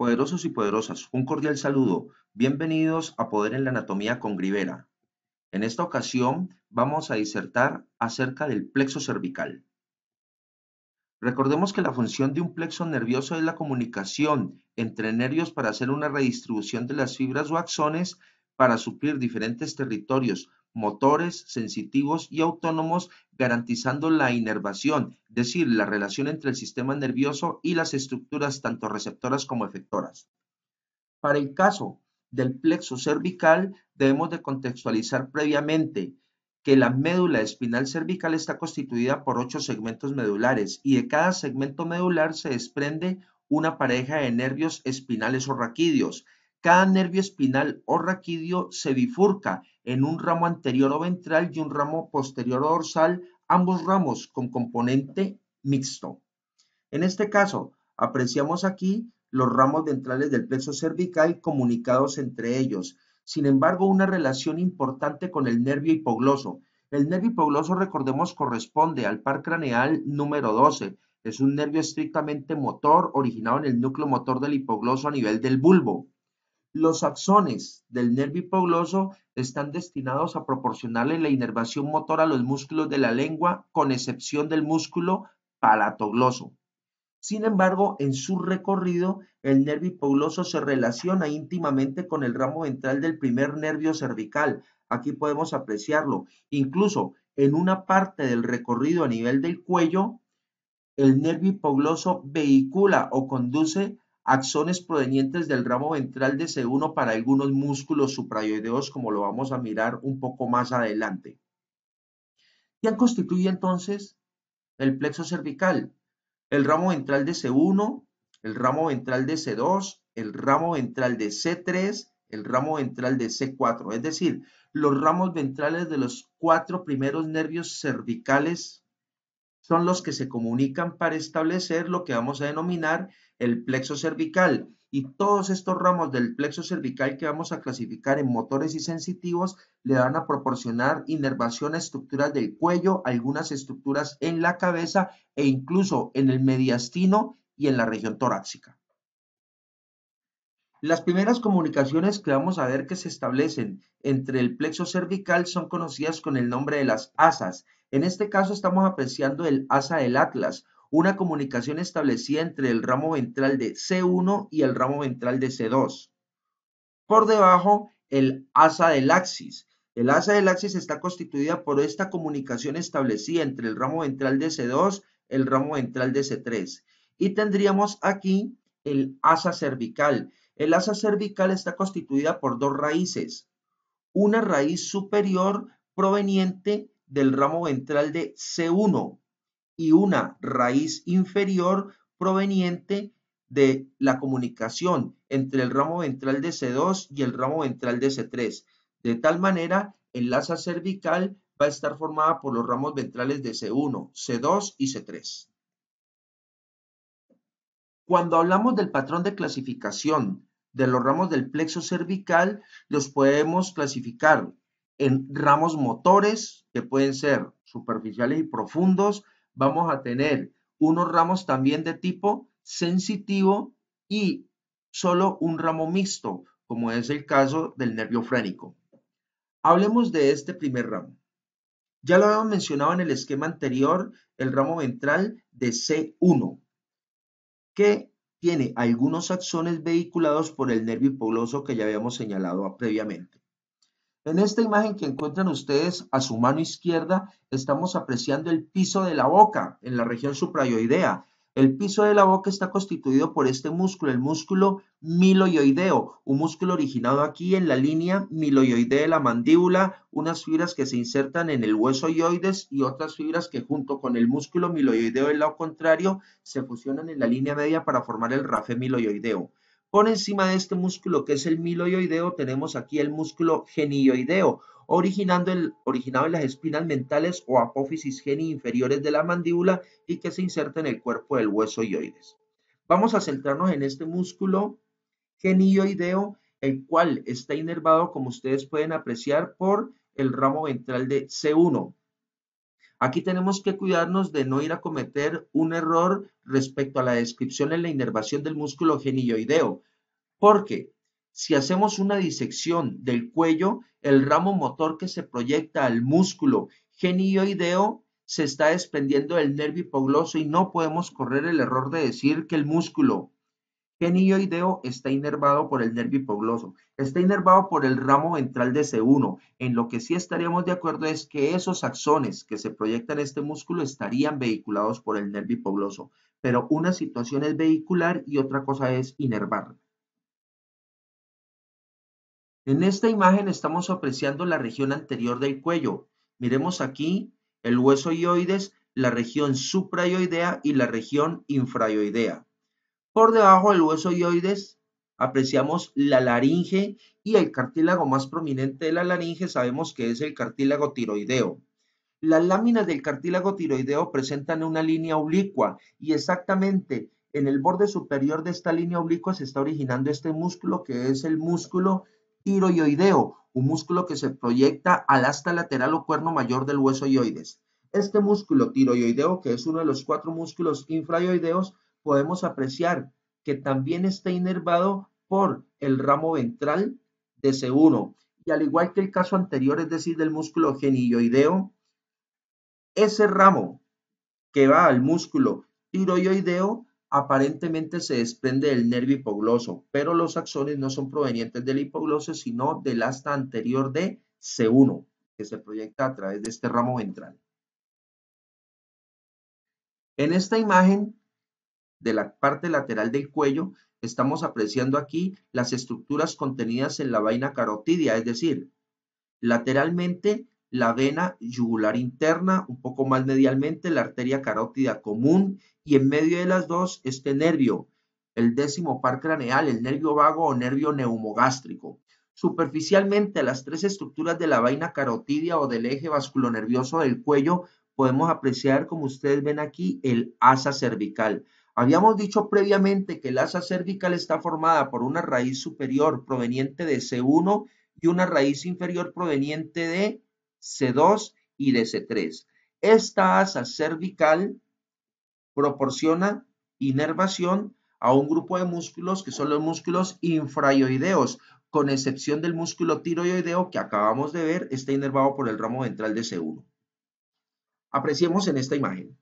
Poderosos y poderosas, un cordial saludo. Bienvenidos a Poder en la Anatomía con Grivera. En esta ocasión vamos a disertar acerca del plexo cervical. Recordemos que la función de un plexo nervioso es la comunicación entre nervios para hacer una redistribución de las fibras o axones para suplir diferentes territorios motores, sensitivos y autónomos, garantizando la inervación, es decir, la relación entre el sistema nervioso y las estructuras tanto receptoras como efectoras. Para el caso del plexo cervical, debemos de contextualizar previamente que la médula espinal cervical está constituida por ocho segmentos medulares y de cada segmento medular se desprende una pareja de nervios espinales o raquídeos cada nervio espinal o raquídeo se bifurca en un ramo anterior o ventral y un ramo posterior o dorsal, ambos ramos con componente mixto. En este caso, apreciamos aquí los ramos ventrales del plexo cervical comunicados entre ellos. Sin embargo, una relación importante con el nervio hipogloso. El nervio hipogloso, recordemos, corresponde al par craneal número 12. Es un nervio estrictamente motor, originado en el núcleo motor del hipogloso a nivel del bulbo. Los axones del nervio hipogloso están destinados a proporcionarle la inervación motora a los músculos de la lengua, con excepción del músculo palatogloso. Sin embargo, en su recorrido, el nervio hipogloso se relaciona íntimamente con el ramo ventral del primer nervio cervical. Aquí podemos apreciarlo. Incluso en una parte del recorrido a nivel del cuello, el nervio hipogloso vehicula o conduce axones provenientes del ramo ventral de C1 para algunos músculos suprayoideos, como lo vamos a mirar un poco más adelante. ¿Qué constituye entonces el plexo cervical? El ramo ventral de C1, el ramo ventral de C2, el ramo ventral de C3, el ramo ventral de C4, es decir, los ramos ventrales de los cuatro primeros nervios cervicales son los que se comunican para establecer lo que vamos a denominar el plexo cervical. Y todos estos ramos del plexo cervical que vamos a clasificar en motores y sensitivos le van a proporcionar inervación a estructuras del cuello, algunas estructuras en la cabeza e incluso en el mediastino y en la región torácica. Las primeras comunicaciones que vamos a ver que se establecen entre el plexo cervical son conocidas con el nombre de las asas. En este caso estamos apreciando el asa del Atlas, una comunicación establecida entre el ramo ventral de C1 y el ramo ventral de C2. Por debajo, el asa del axis. El asa del axis está constituida por esta comunicación establecida entre el ramo ventral de C2 el ramo ventral de C3. Y tendríamos aquí el asa cervical. El asa cervical está constituida por dos raíces. Una raíz superior proveniente del ramo ventral de C1 y una raíz inferior proveniente de la comunicación entre el ramo ventral de C2 y el ramo ventral de C3. De tal manera, el lazo cervical va a estar formada por los ramos ventrales de C1, C2 y C3. Cuando hablamos del patrón de clasificación de los ramos del plexo cervical, los podemos clasificar en ramos motores, que pueden ser superficiales y profundos, vamos a tener unos ramos también de tipo sensitivo y solo un ramo mixto, como es el caso del nervio frénico. Hablemos de este primer ramo. Ya lo habíamos mencionado en el esquema anterior, el ramo ventral de C1, que tiene algunos axones vehiculados por el nervio hipogloso que ya habíamos señalado previamente. En esta imagen que encuentran ustedes a su mano izquierda, estamos apreciando el piso de la boca en la región suprayoidea. El piso de la boca está constituido por este músculo, el músculo miloyoideo, un músculo originado aquí en la línea miloyoidea de la mandíbula, unas fibras que se insertan en el hueso yoides y otras fibras que junto con el músculo miloyoideo del lado contrario se fusionan en la línea media para formar el rafe miloyoideo. Por encima de este músculo que es el miloioideo tenemos aquí el músculo genioideo, originando el, originado en las espinas mentales o apófisis geni inferiores de la mandíbula y que se inserta en el cuerpo del hueso yoides. Vamos a centrarnos en este músculo genioideo, el cual está inervado, como ustedes pueden apreciar, por el ramo ventral de C1, Aquí tenemos que cuidarnos de no ir a cometer un error respecto a la descripción en la inervación del músculo genioideo, porque si hacemos una disección del cuello, el ramo motor que se proyecta al músculo genioideo se está desprendiendo del nervio hipogloso y no podemos correr el error de decir que el músculo genioideo está inervado por el nervio hipogloso, está inervado por el ramo ventral de C1. En lo que sí estaríamos de acuerdo es que esos axones que se proyectan en este músculo estarían vehiculados por el nervio hipogloso, pero una situación es vehicular y otra cosa es inervar. En esta imagen estamos apreciando la región anterior del cuello. Miremos aquí el hueso ioides, la región suprayoidea y la región infrayoidea. Por debajo del hueso yoides apreciamos la laringe y el cartílago más prominente de la laringe sabemos que es el cartílago tiroideo. Las láminas del cartílago tiroideo presentan una línea oblicua y exactamente en el borde superior de esta línea oblicua se está originando este músculo que es el músculo tiroideo, un músculo que se proyecta al asta lateral o cuerno mayor del hueso yoides. Este músculo tiroideo que es uno de los cuatro músculos infrayoideos, podemos apreciar que también está inervado por el ramo ventral de C1. Y al igual que el caso anterior, es decir, del músculo genioideo, ese ramo que va al músculo tiroideo aparentemente se desprende del nervio hipogloso, pero los axones no son provenientes del hipogloso, sino del asta anterior de C1, que se proyecta a través de este ramo ventral. En esta imagen de la parte lateral del cuello, estamos apreciando aquí las estructuras contenidas en la vaina carotidia, es decir, lateralmente la vena yugular interna, un poco más medialmente la arteria carótida común y en medio de las dos este nervio, el décimo par craneal, el nervio vago o nervio neumogástrico. Superficialmente a las tres estructuras de la vaina carotidia o del eje vasculonervioso del cuello podemos apreciar, como ustedes ven aquí, el asa cervical. Habíamos dicho previamente que el asa cervical está formada por una raíz superior proveniente de C1 y una raíz inferior proveniente de C2 y de C3. Esta asa cervical proporciona inervación a un grupo de músculos que son los músculos infrayoideos, con excepción del músculo tiroideo que acabamos de ver, está inervado por el ramo ventral de C1. Apreciemos en esta imagen.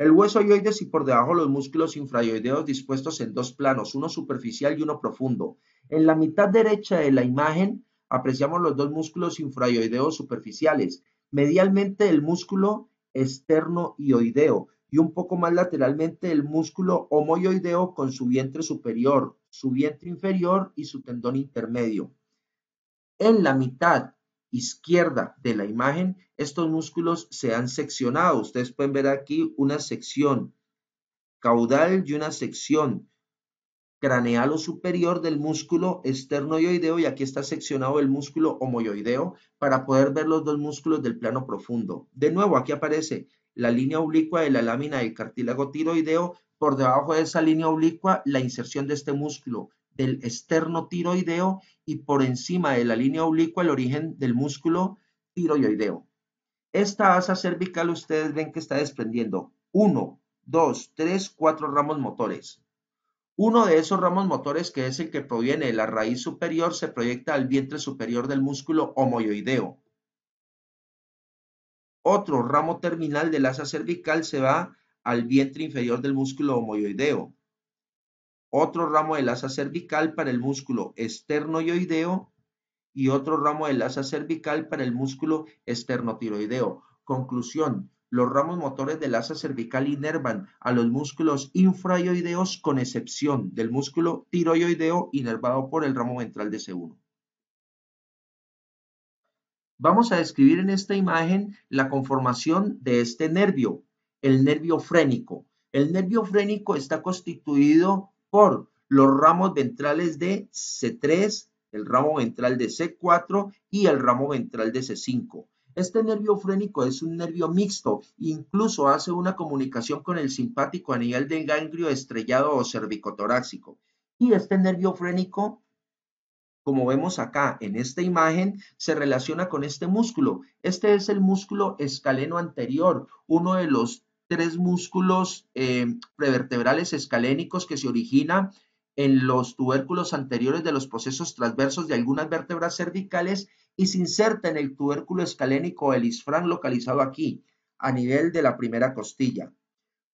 El hueso yoides y por debajo los músculos infrayoideos dispuestos en dos planos, uno superficial y uno profundo. En la mitad derecha de la imagen apreciamos los dos músculos infrayoideos superficiales, medialmente el músculo externo yoideo y un poco más lateralmente el músculo homoioideo con su vientre superior, su vientre inferior y su tendón intermedio. En la mitad izquierda de la imagen, estos músculos se han seccionado. Ustedes pueden ver aquí una sección caudal y una sección craneal o superior del músculo esternohioideo y aquí está seccionado el músculo homoyoideo para poder ver los dos músculos del plano profundo. De nuevo, aquí aparece la línea oblicua de la lámina del cartílago tiroideo, por debajo de esa línea oblicua la inserción de este músculo del externo tiroideo y por encima de la línea oblicua el origen del músculo tiroideo. Esta asa cervical ustedes ven que está desprendiendo uno dos tres cuatro ramos motores. Uno de esos ramos motores, que es el que proviene de la raíz superior, se proyecta al vientre superior del músculo homoioideo. Otro ramo terminal del asa cervical se va al vientre inferior del músculo homoioideo otro ramo del asa cervical para el músculo yoideo y otro ramo del asa cervical para el músculo esternotiroideo. Conclusión, los ramos motores del asa cervical inervan a los músculos infrayoideos con excepción del músculo tiroioideo inervado por el ramo ventral de C1. Vamos a describir en esta imagen la conformación de este nervio, el nervio frénico. El nervio frénico está constituido por los ramos ventrales de C3, el ramo ventral de C4 y el ramo ventral de C5. Este nervio frénico es un nervio mixto, incluso hace una comunicación con el simpático a nivel del ganglio estrellado o cervicotoráxico. Y este nervio frénico, como vemos acá en esta imagen, se relaciona con este músculo. Este es el músculo escaleno anterior, uno de los tres músculos eh, prevertebrales escalénicos que se originan en los tubérculos anteriores de los procesos transversos de algunas vértebras cervicales y se inserta en el tubérculo escalénico el isfran localizado aquí, a nivel de la primera costilla.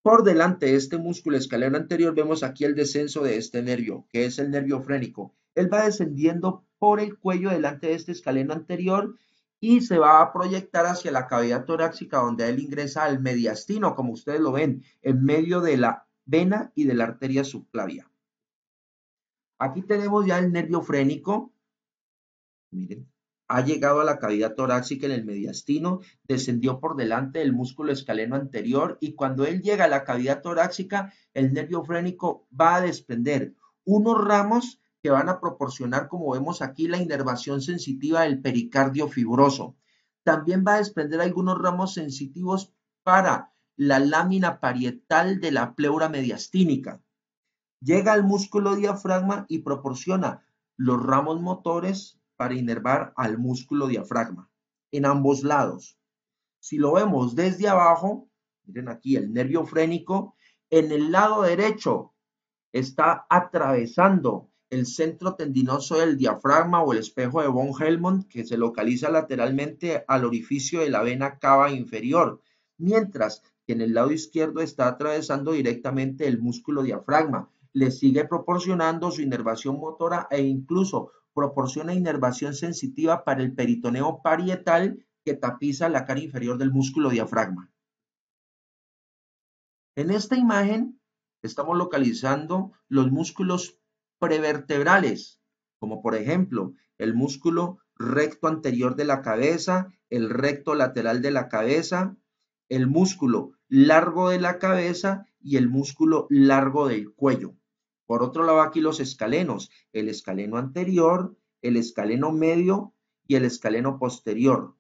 Por delante de este músculo escaleno anterior vemos aquí el descenso de este nervio, que es el nervio frénico. Él va descendiendo por el cuello delante de este escaleno anterior y se va a proyectar hacia la cavidad torácica donde él ingresa al mediastino, como ustedes lo ven, en medio de la vena y de la arteria subclavia. Aquí tenemos ya el nervio frénico. Miren, ha llegado a la cavidad torácica en el mediastino, descendió por delante del músculo escaleno anterior y cuando él llega a la cavidad torácica, el nervio frénico va a desprender unos ramos que van a proporcionar, como vemos aquí, la inervación sensitiva del pericardio fibroso. También va a desprender algunos ramos sensitivos para la lámina parietal de la pleura mediastínica. Llega al músculo diafragma y proporciona los ramos motores para inervar al músculo diafragma en ambos lados. Si lo vemos desde abajo, miren aquí el nervio frénico, en el lado derecho está atravesando el centro tendinoso del diafragma o el espejo de von Helmont, que se localiza lateralmente al orificio de la vena cava inferior, mientras que en el lado izquierdo está atravesando directamente el músculo diafragma. Le sigue proporcionando su inervación motora e incluso proporciona inervación sensitiva para el peritoneo parietal que tapiza la cara inferior del músculo diafragma. En esta imagen estamos localizando los músculos prevertebrales, como por ejemplo el músculo recto anterior de la cabeza, el recto lateral de la cabeza, el músculo largo de la cabeza y el músculo largo del cuello. Por otro lado, aquí los escalenos, el escaleno anterior, el escaleno medio y el escaleno posterior.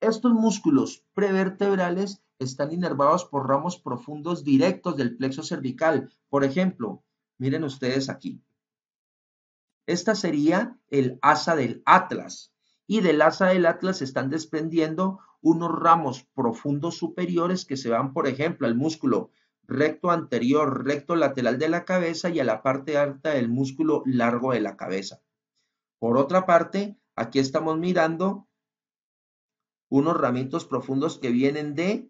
Estos músculos prevertebrales están inervados por ramos profundos directos del plexo cervical. Por ejemplo, Miren ustedes aquí. Esta sería el asa del Atlas. Y del asa del Atlas se están desprendiendo unos ramos profundos superiores que se van, por ejemplo, al músculo recto anterior, recto lateral de la cabeza y a la parte alta del músculo largo de la cabeza. Por otra parte, aquí estamos mirando unos ramitos profundos que vienen de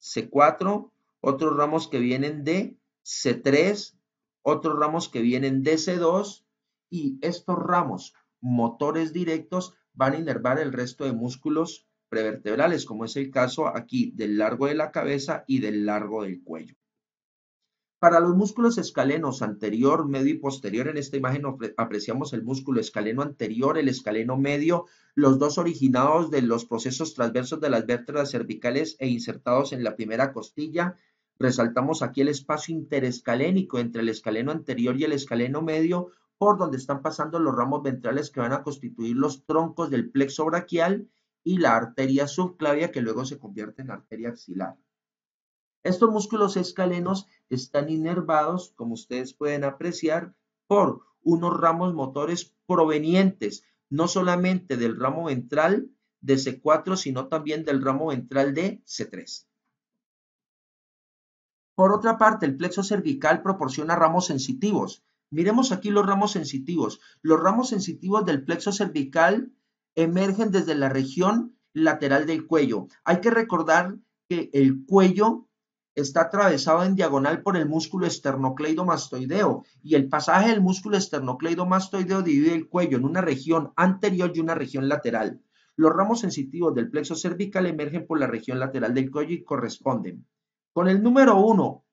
C4, otros ramos que vienen de C3, otros ramos que vienen de C2 y estos ramos motores directos van a inervar el resto de músculos prevertebrales, como es el caso aquí del largo de la cabeza y del largo del cuello. Para los músculos escalenos anterior, medio y posterior, en esta imagen apreciamos el músculo escaleno anterior, el escaleno medio, los dos originados de los procesos transversos de las vértebras cervicales e insertados en la primera costilla, Resaltamos aquí el espacio interescalénico entre el escaleno anterior y el escaleno medio, por donde están pasando los ramos ventrales que van a constituir los troncos del plexo braquial y la arteria subclavia que luego se convierte en arteria axilar. Estos músculos escalenos están inervados, como ustedes pueden apreciar, por unos ramos motores provenientes no solamente del ramo ventral de C4, sino también del ramo ventral de C3. Por otra parte, el plexo cervical proporciona ramos sensitivos. Miremos aquí los ramos sensitivos. Los ramos sensitivos del plexo cervical emergen desde la región lateral del cuello. Hay que recordar que el cuello está atravesado en diagonal por el músculo esternocleidomastoideo y el pasaje del músculo esternocleidomastoideo divide el cuello en una región anterior y una región lateral. Los ramos sensitivos del plexo cervical emergen por la región lateral del cuello y corresponden con el número 1,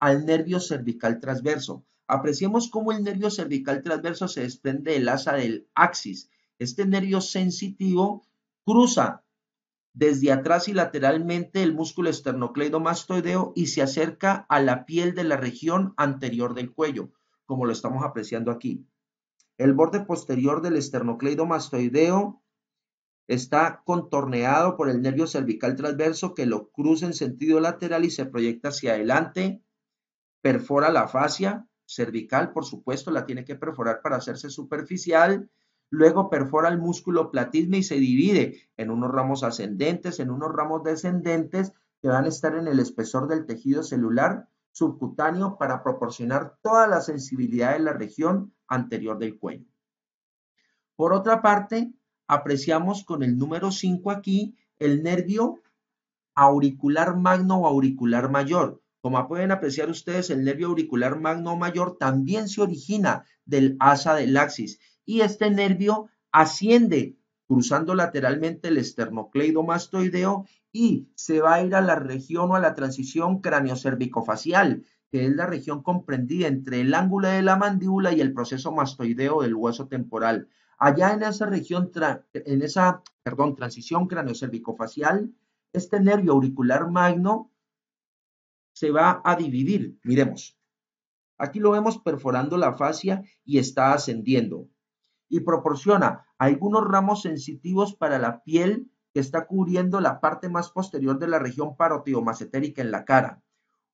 al nervio cervical transverso. Apreciemos cómo el nervio cervical transverso se desprende del asa del axis. Este nervio sensitivo cruza desde atrás y lateralmente el músculo esternocleidomastoideo y se acerca a la piel de la región anterior del cuello, como lo estamos apreciando aquí. El borde posterior del esternocleidomastoideo Está contorneado por el nervio cervical transverso que lo cruza en sentido lateral y se proyecta hacia adelante. Perfora la fascia cervical, por supuesto, la tiene que perforar para hacerse superficial. Luego perfora el músculo platisma y se divide en unos ramos ascendentes, en unos ramos descendentes que van a estar en el espesor del tejido celular subcutáneo para proporcionar toda la sensibilidad de la región anterior del cuello. Por otra parte, apreciamos con el número 5 aquí el nervio auricular magno o auricular mayor. Como pueden apreciar ustedes, el nervio auricular magno mayor también se origina del asa del axis y este nervio asciende cruzando lateralmente el esternocleidomastoideo y se va a ir a la región o a la transición cráneo-cérvico-facial que es la región comprendida entre el ángulo de la mandíbula y el proceso mastoideo del hueso temporal allá en esa región, en esa, perdón, transición este nervio auricular magno se va a dividir. Miremos. Aquí lo vemos perforando la fascia y está ascendiendo. Y proporciona algunos ramos sensitivos para la piel que está cubriendo la parte más posterior de la región parotiomasetérica en la cara.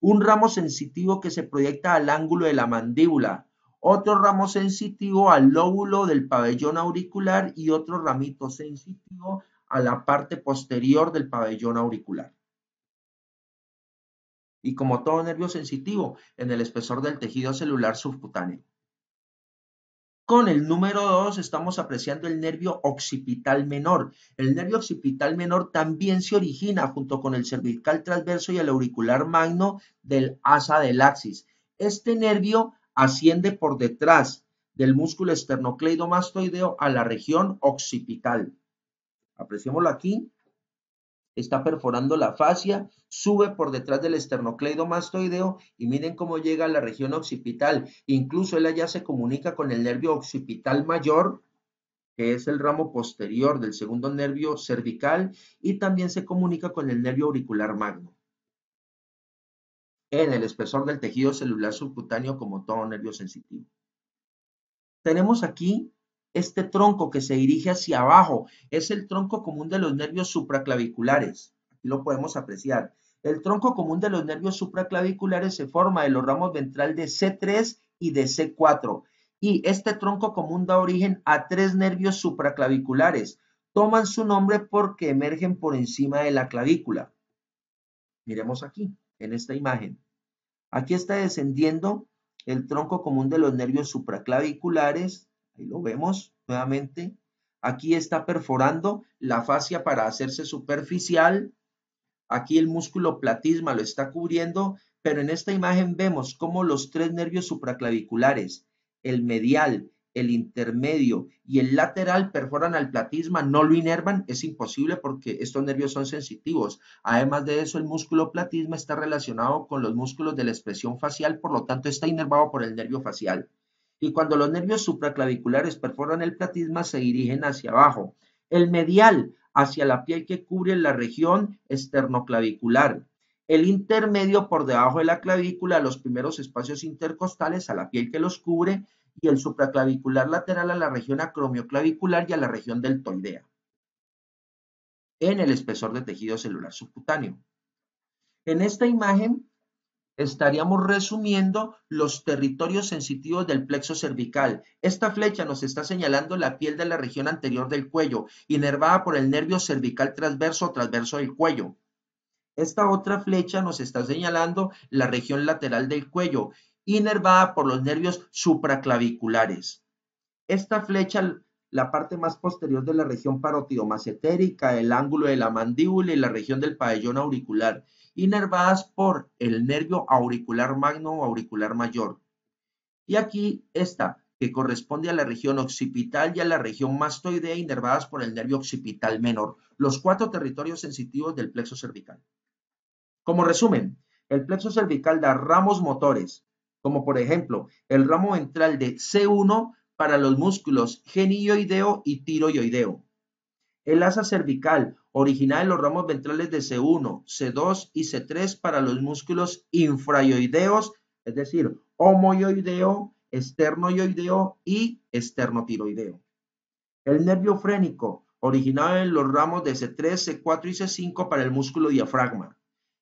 Un ramo sensitivo que se proyecta al ángulo de la mandíbula, otro ramo sensitivo al lóbulo del pabellón auricular y otro ramito sensitivo a la parte posterior del pabellón auricular. Y como todo nervio sensitivo, en el espesor del tejido celular subcutáneo. Con el número 2 estamos apreciando el nervio occipital menor. El nervio occipital menor también se origina junto con el cervical transverso y el auricular magno del asa del axis. Este nervio asciende por detrás del músculo esternocleidomastoideo a la región occipital. Apreciémoslo aquí. Está perforando la fascia, sube por detrás del esternocleidomastoideo y miren cómo llega a la región occipital. Incluso él allá se comunica con el nervio occipital mayor, que es el ramo posterior del segundo nervio cervical, y también se comunica con el nervio auricular magno en el espesor del tejido celular subcutáneo como todo nervio sensitivo. Tenemos aquí este tronco que se dirige hacia abajo. Es el tronco común de los nervios supraclaviculares. Aquí lo podemos apreciar. El tronco común de los nervios supraclaviculares se forma de los ramos ventral de C3 y de C4. Y este tronco común da origen a tres nervios supraclaviculares. Toman su nombre porque emergen por encima de la clavícula. Miremos aquí, en esta imagen. Aquí está descendiendo el tronco común de los nervios supraclaviculares, ahí lo vemos nuevamente. Aquí está perforando la fascia para hacerse superficial. Aquí el músculo platisma lo está cubriendo, pero en esta imagen vemos cómo los tres nervios supraclaviculares, el medial, el intermedio y el lateral perforan al platisma, no lo inervan, es imposible porque estos nervios son sensitivos. Además de eso, el músculo platisma está relacionado con los músculos de la expresión facial, por lo tanto está inervado por el nervio facial. Y cuando los nervios supraclaviculares perforan el platisma, se dirigen hacia abajo. El medial, hacia la piel que cubre la región esternoclavicular. El intermedio por debajo de la clavícula, los primeros espacios intercostales a la piel que los cubre y el supraclavicular lateral a la región acromioclavicular y a la región deltoidea en el espesor de tejido celular subcutáneo. En esta imagen estaríamos resumiendo los territorios sensitivos del plexo cervical. Esta flecha nos está señalando la piel de la región anterior del cuello, inervada por el nervio cervical transverso o transverso del cuello. Esta otra flecha nos está señalando la región lateral del cuello, inervada por los nervios supraclaviculares. Esta flecha la parte más posterior de la región parotidomacetérica, el ángulo de la mandíbula y la región del pabellón auricular, inervadas por el nervio auricular magno o auricular mayor. Y aquí esta, que corresponde a la región occipital y a la región mastoidea, inervadas por el nervio occipital menor, los cuatro territorios sensitivos del plexo cervical. Como resumen, el plexo cervical da ramos motores, como por ejemplo el ramo ventral de C1 para los músculos genioideo y tiroideo. El asa cervical original en los ramos ventrales de C1, C2 y C3 para los músculos infrayoideos, es decir, homoyoideo, esternoioideo y esternotiroideo. El nervio frénico, originado en los ramos de C3, C4 y C5 para el músculo diafragma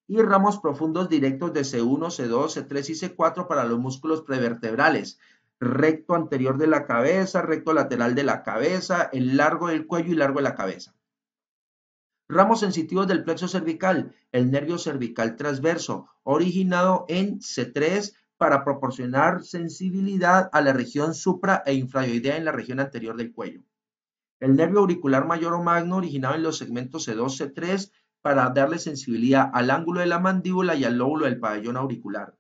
y ramos profundos directos de C1, C2, C3 y C4 para los músculos prevertebrales, recto anterior de la cabeza, recto lateral de la cabeza, el largo del cuello y largo de la cabeza. Ramos sensitivos del plexo cervical, el nervio cervical transverso, originado en C3 para proporcionar sensibilidad a la región supra e infrayoidea en la región anterior del cuello. El nervio auricular mayor o magno, originado en los segmentos C2, C3, para darle sensibilidad al ángulo de la mandíbula y al lóbulo del pabellón auricular.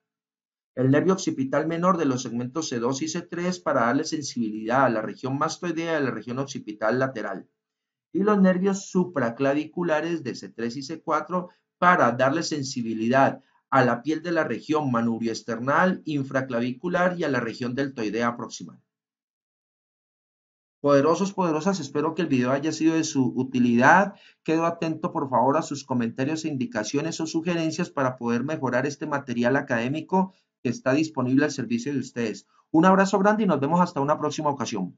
El nervio occipital menor de los segmentos C2 y C3 para darle sensibilidad a la región mastoidea de la región occipital lateral. Y los nervios supraclaviculares de C3 y C4 para darle sensibilidad a la piel de la región manubrioesternal infraclavicular y a la región deltoidea proximal. Poderosos, poderosas, espero que el video haya sido de su utilidad. Quedo atento, por favor, a sus comentarios, e indicaciones o sugerencias para poder mejorar este material académico que está disponible al servicio de ustedes. Un abrazo grande y nos vemos hasta una próxima ocasión.